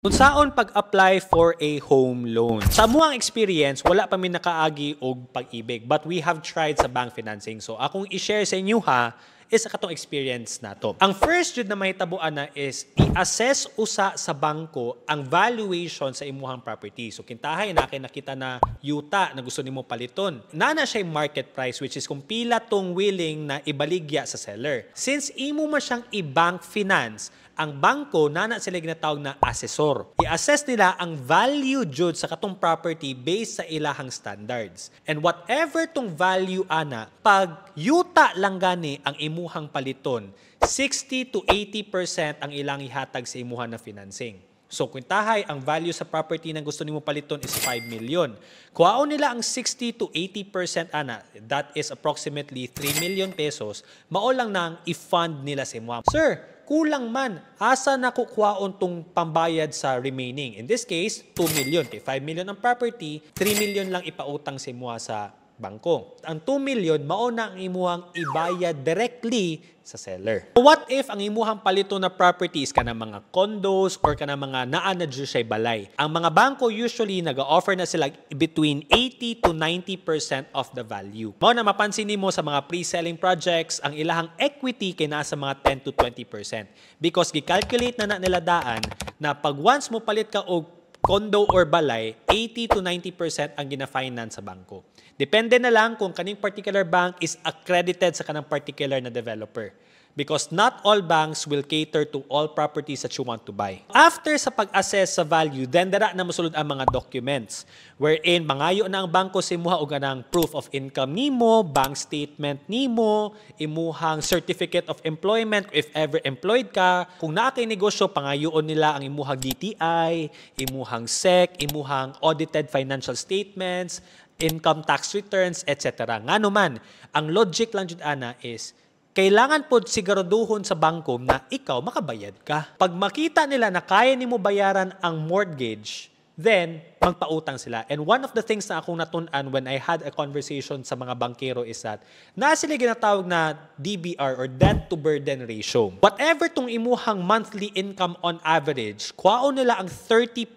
Kung saan pag-apply for a home loan. Sa muang experience, wala pa min nakaagi og pag-ibig. But we have tried sa bank financing. So akong i-share sa inyo ha, is katong experience nato. Ang first jud na mahitabuan na is i-assess usa sa bangko ang valuation sa imuhang property. So kintahay na kay nakita na yuta na gusto nimo paliton. Nana siya market price which is kung pila tong willing na ibaligya sa seller. Since imo man siyang i-bank finance, ang bangko nana sila ginatawag na assessor. I-assess nila ang value jud sa katong property based sa ilahang standards. And whatever tong value ana, pag yuta lang gani ang imo imuhang paliton, 60 to 80% ang ilang ihatag sa imuha na financing. So kung tahay, ang value sa property na gusto nimo paliton is 5 million. Kuhaon nila ang 60 to 80% ana, that is approximately 3 million pesos, mao lang nang i-fund nila sa imo. Sir, kulang man, asa na kukuhaon tong pambayad sa remaining? In this case, 2 million. Kay 5 million ang property, 3 million lang ipautang si Mua sa bangko. Ang 2 million, mauna ang imuhang ibayad directly sa seller. What if ang imuhang palito na properties ka ng mga condos or ka ng mga naa na Jushay Balay? Ang mga bangko usually nag-offer na sila between 80 to 90% of the value. Mao na mapansin mo sa mga pre-selling projects, ang ilahang equity kay nasa mga 10 to 20% because gi-calculate na na nila daan na pag once mo palit ka og condo or balay, 80 to 90% ang gina-finance sa bangko. Depende na lang kung kaning particular bank is accredited sa kanang particular na developer because not all banks will cater to all properties that you want to buy. After sa pag-assess sa value, then dara na mosulod ang mga documents wherein mangayo na ang bangko sa imuha og ganang proof of income nimo, bank statement nimo, imuhang certificate of employment if ever employed ka. Kung naa kay negosyo, pangayoon nila ang imuhang DTI, imuhang SEC, imuhang audited financial statements, income tax returns, etc. Nga naman, ang logic lang jud ana is kailangan po siguraduhon sa bangko na ikaw makabayad ka. Pag makita nila na kaya ni mo bayaran ang mortgage, then magpautang sila. And one of the things na akong natunan when I had a conversation sa mga bankero is that na sila ginatawag na DBR or debt to burden ratio. Whatever tong imuhang monthly income on average, kwao nila ang 30%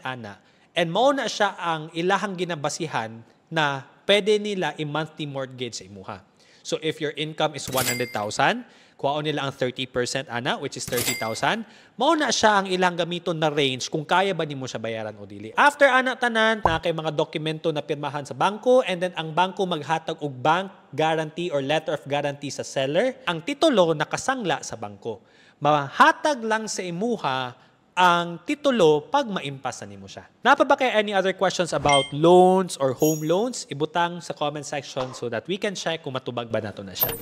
ana. And mao na siya ang ilahang ginabasihan na pwede nila i-monthly mortgage sa imuha. So if your income is 100,000, kuwao nila ang 30% ana, which is 30,000. Mauna siya ang ilang gamiton na range kung kaya ba nimo siya bayaran o dili. After ana tanan, na kay mga dokumento na pirmahan sa bangko and then ang bangko maghatag og bank guarantee or letter of guarantee sa seller. Ang titulo nakasangla sa bangko. Mahatag lang sa imuha ang titulo pag maimpasan nimo siya. Napa ba kaya any other questions about loans or home loans? Ibutang sa comment section so that we can check kung matubag ba nato na siya.